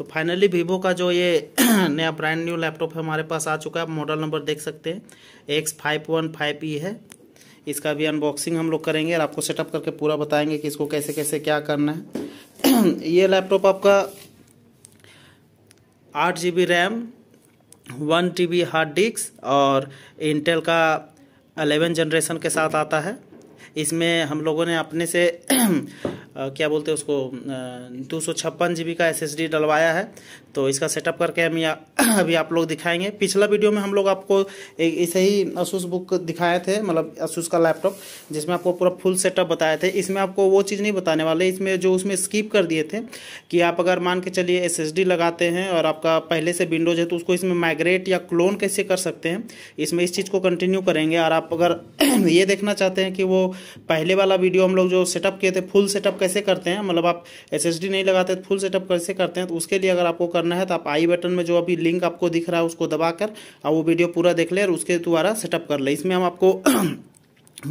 तो finally Vivo का जो ये नया ब्रांड न्यू लैपटॉप हमारे पास आ चुका है मॉडल नंबर देख सकते हैं X five one five E है इसका भी अनबॉक्सिंग हम लोग करेंगे और आपको सेटअप करके पूरा बताएंगे कि इसको कैसे कैसे क्या करना है ये लैपटॉप आपका आठ G B RAM one T B hard disk और इंटेल का अलेवन जनरेशन के साथ आता है इसमें हम लोगों ने अपने से क्या बोलते हैं उसको दो सौ छप्पन जी बी का एस एस डी डलवाया है तो इसका सेटअप करके हम या अभी आप लोग दिखाएंगे पिछला वीडियो में हम लोग आपको ऐसे ही असूस बुक दिखाए थे मतलब असूस का लैपटॉप जिसमें आपको पूरा फुल सेटअप बताए थे इसमें आपको वो चीज़ नहीं बताने वाले इसमें जो उसमें स्किप कर दिए थे कि आप अगर मान के चलिए एस एस डी लगाते हैं और आपका पहले से विंडोज है तो उसको इसमें माइग्रेट या क्लोन कैसे कर सकते हैं इसमें इस चीज़ को कंटिन्यू करेंगे और आप अगर ये देखना चाहते हैं कि वो पहले वाला वीडियो हम लोग जो सेटअप किए थे फुल सेटअप कैसे कैसे करते हैं मतलब आप एस नहीं लगाते फुल सेटअप कैसे करते हैं तो उसके लिए अगर आपको करना है तो आप आई बटन में जो अभी लिंक आपको दिख रहा है उसको दबा कर आप वो वीडियो पूरा देख ले और उसके द्वारा सेटअप कर ले इसमें हम आपको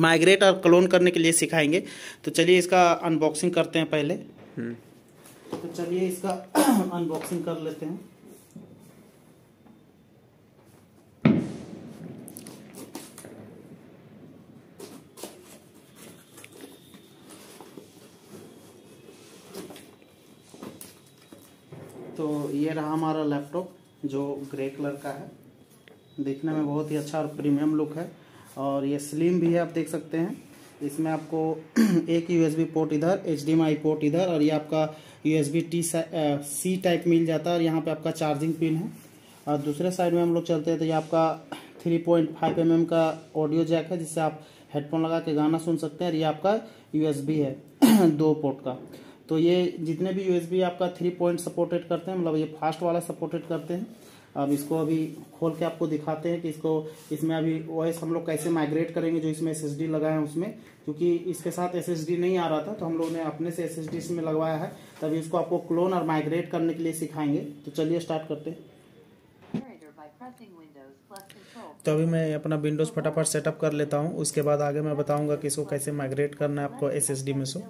माइग्रेट और क्लोन करने के लिए सिखाएंगे तो चलिए इसका अनबॉक्सिंग करते हैं पहले हम्म। तो चलिए इसका अनबॉक्सिंग कर लेते हैं तो ये रहा हमारा लैपटॉप जो ग्रे कलर का है देखने में बहुत ही अच्छा और प्रीमियम लुक है और ये स्लिम भी है आप देख सकते हैं इसमें आपको एक यूएसबी पोर्ट इधर एच पोर्ट इधर और ये आपका यूएसबी टी सी टाइप मिल जाता है और यहाँ पे आपका चार्जिंग पिन है और दूसरे साइड में हम लोग चलते हैं तो ये आपका 3.5 पॉइंट mm का ऑडियो जैक है जिससे आप हेडफोन लगा के गाना सुन सकते हैं और ये आपका यूएसबी है दो पोर्ट का तो ये जितने भी यूएसबी आपका थ्री पॉइंट सपोर्टेड करते हैं मतलब ये फास्ट वाला सपोर्टेड करते हैं अब इसको अभी खोल के आपको दिखाते हैं कि इसको इसमें अभी वॉइस हम लोग कैसे माइग्रेट करेंगे जो इसमें एस लगाए हैं उसमें क्योंकि इसके साथ एस नहीं आ रहा था तो हम लोग ने अपने से एस एस इसमें लगवाया है तभी इसको आपको क्लोन और माइग्रेट करने के लिए सिखाएंगे तो चलिए स्टार्ट करते हैं तो अभी मैं अपना विंडोज़ फटाफट सेटअप कर लेता हूँ उसके बाद आगे मैं बताऊँगा कि इसको कैसे माइग्रेट करना है आपको एस में सो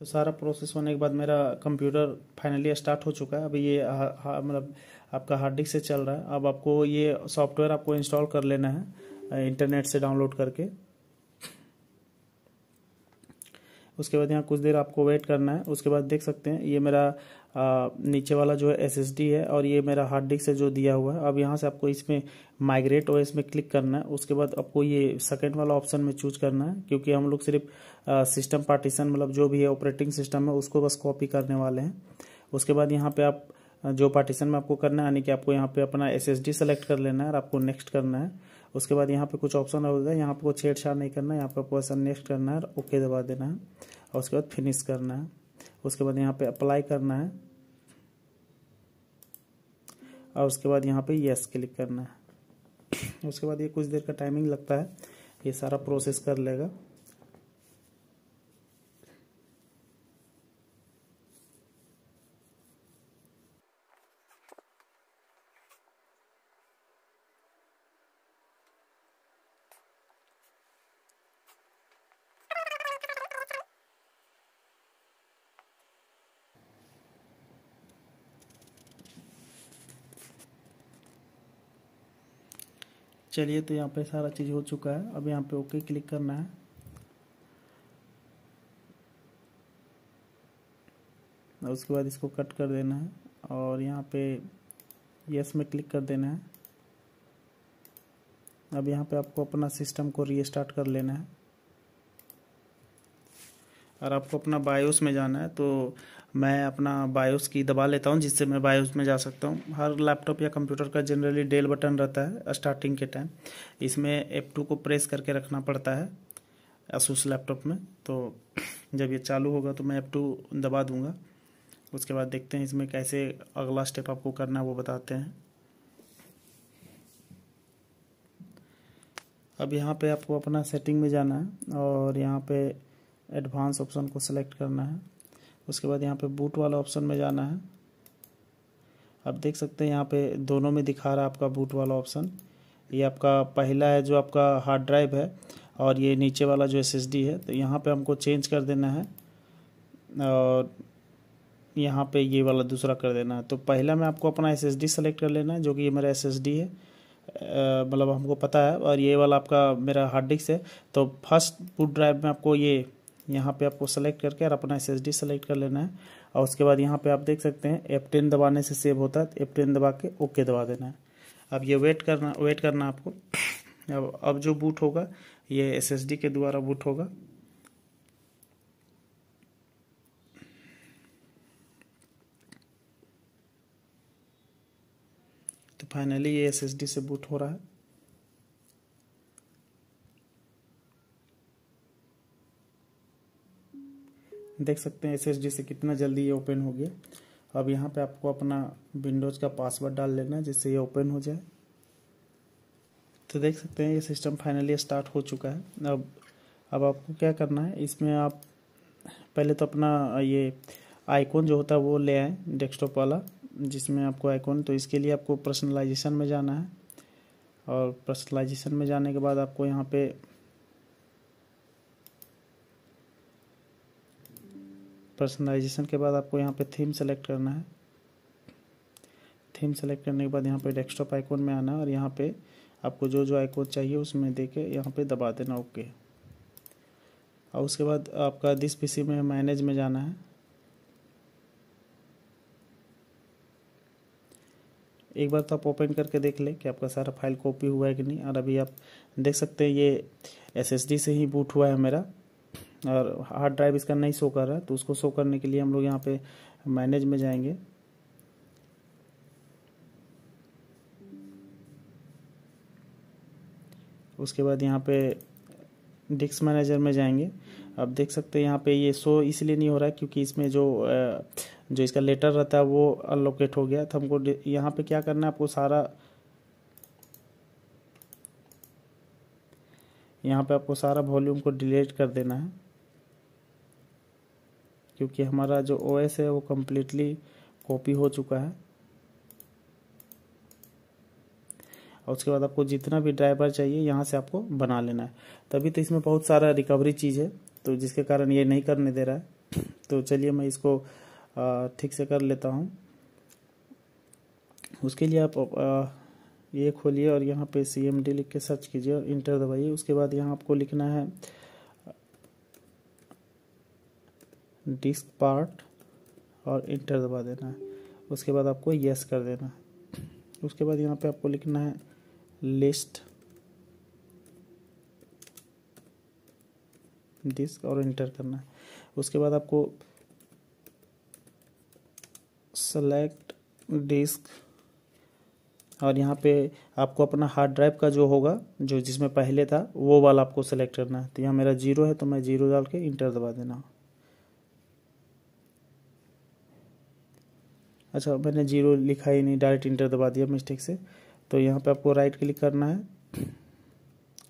तो सारा प्रोसेस होने के बाद मेरा कंप्यूटर फाइनली स्टार्ट हो चुका है अभी ये मतलब आपका हार्ड डिस्क से चल रहा है अब आपको ये सॉफ्टवेयर आपको इंस्टॉल कर लेना है इंटरनेट से डाउनलोड करके उसके बाद यहाँ कुछ देर आपको वेट करना है उसके बाद देख सकते हैं ये मेरा नीचे वाला जो है एस है और ये मेरा हार्ड डिस्क है जो दिया हुआ है अब यहाँ से आपको इसमें माइग्रेट और इसमें क्लिक करना है उसके बाद आपको ये सेकेंड वाला ऑप्शन में चूज करना है क्योंकि हम लोग सिर्फ सिस्टम पार्टीशन मतलब जो भी है ऑपरेटिंग सिस्टम है उसको बस कॉपी करने वाले हैं उसके बाद यहाँ पे आप जो पार्टीशन में आपको करना है यानी कि आपको यहाँ पे अपना एस एस डी सेलेक्ट कर लेना है और आपको नेक्स्ट करना है उसके बाद यहाँ पे कुछ ऑप्शन होगा यहाँ आपको छेड़छाड़ नहीं करना है यहाँ पे आपको ऐसा नेक्स्ट करना है ओके दबा देना है और उसके बाद फिनिश करना है उसके बाद यहाँ पे अप्लाई करना है और उसके बाद यहाँ पे येस क्लिक करना है उसके बाद ये कुछ देर का टाइमिंग लगता है ये सारा प्रोसेस कर लेगा चलिए तो यहाँ पे सारा चीज़ हो चुका है अब यहाँ पे ओके क्लिक करना है और उसके बाद इसको कट कर देना है और यहाँ पे यस में क्लिक कर देना है अब यहाँ पे आपको अपना सिस्टम को रीस्टार्ट कर लेना है और आपको अपना बायोस में जाना है तो मैं अपना बायोस की दबा लेता हूँ जिससे मैं बायोस में जा सकता हूँ हर लैपटॉप या कंप्यूटर का जनरली डेल बटन रहता है स्टार्टिंग के टाइम इसमें एप टू को प्रेस करके रखना पड़ता है असूस लैपटॉप में तो जब ये चालू होगा तो मैं एप टू दबा दूँगा उसके बाद देखते हैं इसमें कैसे अगला स्टेप आपको करना है वो बताते हैं अब यहाँ पे आपको अपना सेटिंग में जाना है और यहाँ पे एडवांस ऑप्शन को सेलेक्ट करना है उसके बाद यहाँ पे बूट वाला ऑप्शन में जाना है आप देख सकते हैं यहाँ पे दोनों में दिखा रहा है आपका बूट वाला ऑप्शन ये आपका पहला है जो आपका हार्ड ड्राइव है और ये नीचे वाला जो एस है तो यहाँ पर हमको चेंज कर देना है और यहाँ पे ये वाला दूसरा कर देना है तो पहला में आपको अपना एस एस सेलेक्ट कर लेना है जो कि ये मेरा एस है मतलब हमको पता है और ये वाला आपका मेरा हार्ड डिस्क है तो फर्स्ट बूट ड्राइव में आपको ये यहाँ पे आपको सेलेक्ट करके और अपना एस एस सेलेक्ट कर लेना है और उसके बाद यहाँ पे आप देख सकते हैं एफ टेन दबाने से सेव होता है एफ टेन दबा के ओके दबा देना है अब ये वेट करना वेट करना आपको अब अब जो बूट होगा ये एस एस डी के द्वारा बूट होगा तो फाइनली ये एस एस डी से बूट हो रहा है देख सकते हैं एस से कितना जल्दी ये ओपन हो गया अब यहाँ पे आपको अपना विंडोज़ का पासवर्ड डाल लेना है जिससे ये ओपन हो जाए तो देख सकते हैं ये सिस्टम फाइनली स्टार्ट हो चुका है अब अब आपको क्या करना है इसमें आप पहले तो अपना ये आइकॉन जो होता है वो ले आए डेस्कटॉप वाला जिसमें आपको आइकॉन तो इसके लिए आपको पर्सनलाइजेशन में जाना है और पर्सनलाइजेशन में जाने के बाद आपको यहाँ पे पर्सनलाइजेशन के बाद आपको यहाँ पे थीम सेलेक्ट करना है थीम सेलेक्ट करने के बाद यहाँ पे डेस्कटॉप आइकॉन में आना और यहाँ पे आपको जो जो आइकॉन चाहिए उसमें दे के यहाँ पर दबा देना ओके और उसके बाद आपका दिस पीसी में मैनेज में जाना है एक बार तो आप ओपन करके देख ले कि आपका सारा फाइल कॉपी हुआ है कि नहीं और अभी आप देख सकते हैं ये एसएसडी से ही बूट हुआ है मेरा और हार्ड ड्राइव इसका नहीं शो कर रहा है तो उसको शो करने के लिए हम लोग यहाँ पे मैनेज में जाएंगे उसके बाद यहाँ पे डिस्क मैनेजर में जाएंगे अब देख सकते हैं यहाँ पे ये शो इसलिए नहीं हो रहा है क्योंकि इसमें जो जो इसका लेटर रहता है वो अनलोकेट हो गया तो हमको यहाँ पे क्या करना है आपको सारा यहाँ पे आपको सारा वॉल्यूम को डिलीट कर देना है क्योंकि हमारा जो ओ एस है वो कम्प्लीटली कॉपी हो चुका है और उसके बाद आपको जितना भी ड्राइवर चाहिए यहाँ से आपको बना लेना है तभी तो इसमें बहुत सारा रिकवरी चीज़ है तो जिसके कारण ये नहीं करने दे रहा है तो चलिए मैं इसको ठीक से कर लेता हूँ उसके लिए आप ये खोलिए और यहाँ पे सी एम डी लिख के सर्च कीजिए और इंटर दबाइए उसके बाद यहाँ आपको लिखना है डिस्क पार्ट और इंटर दबा देना है उसके बाद आपको यस कर देना है उसके बाद यहाँ पे आपको लिखना है लिस्ट डिस्क और इंटर करना है उसके बाद आपको सेलेक्ट डिस्क और यहाँ पे आपको अपना हार्ड ड्राइव का जो होगा जो जिसमें पहले था वो वाला आपको सेलेक्ट करना है तो यहाँ मेरा जीरो है तो मैं जीरो डाल के इंटर दबा देना अच्छा मैंने जीरो लिखा ही नहीं डायरेक्ट इंटर दबा दिया मिस्टेक से तो यहाँ पे आपको राइट क्लिक करना है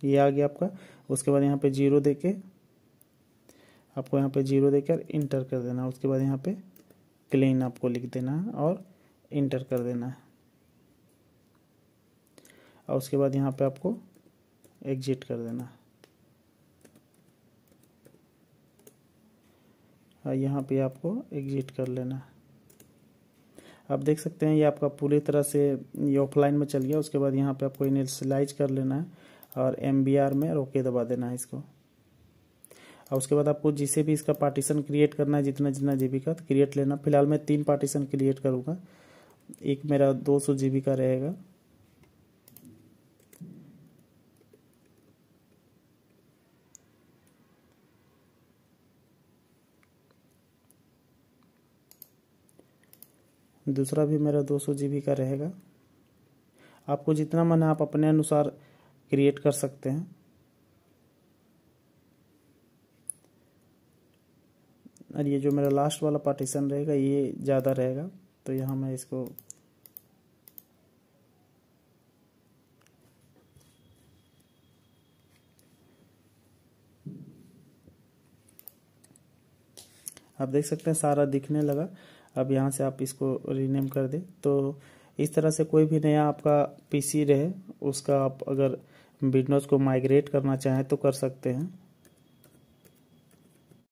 ये आ गया आपका उसके बाद यहाँ पे जीरो दे के आपको यहाँ पे जीरो देकर इंटर कर देना है उसके बाद यहाँ पे क्लीन आपको लिख देना है और इंटर कर देना है और उसके बाद यहाँ पे आपको एग्जिट कर देना है यहाँ पे आपको एग्जिट कर लेना है आप देख सकते हैं ये आपका पूरी तरह से ये ऑफलाइन में चल गया उसके बाद यहाँ पे आपको इनिशलाइज कर लेना है और एम में रोके दबा देना है इसको और उसके बाद आपको जिसे भी इसका पार्टीशन क्रिएट करना है जितना जितना जीबी का क्रिएट लेना फिलहाल मैं तीन पार्टीशन क्रिएट करूँगा एक मेरा दो सौ बी का रहेगा दूसरा भी मेरा दो सौ जी का रहेगा आपको जितना मन आप अपने अनुसार क्रिएट कर सकते हैं और ये जो मेरा लास्ट वाला पार्टीशन रहेगा ये ज़्यादा रहेगा तो यहाँ मैं इसको आप देख सकते हैं सारा दिखने लगा अब यहाँ से आप इसको रीनेम कर दें तो इस तरह से कोई भी नया आपका पीसी रहे उसका आप अगर विंडोज़ को माइग्रेट करना चाहें तो कर सकते हैं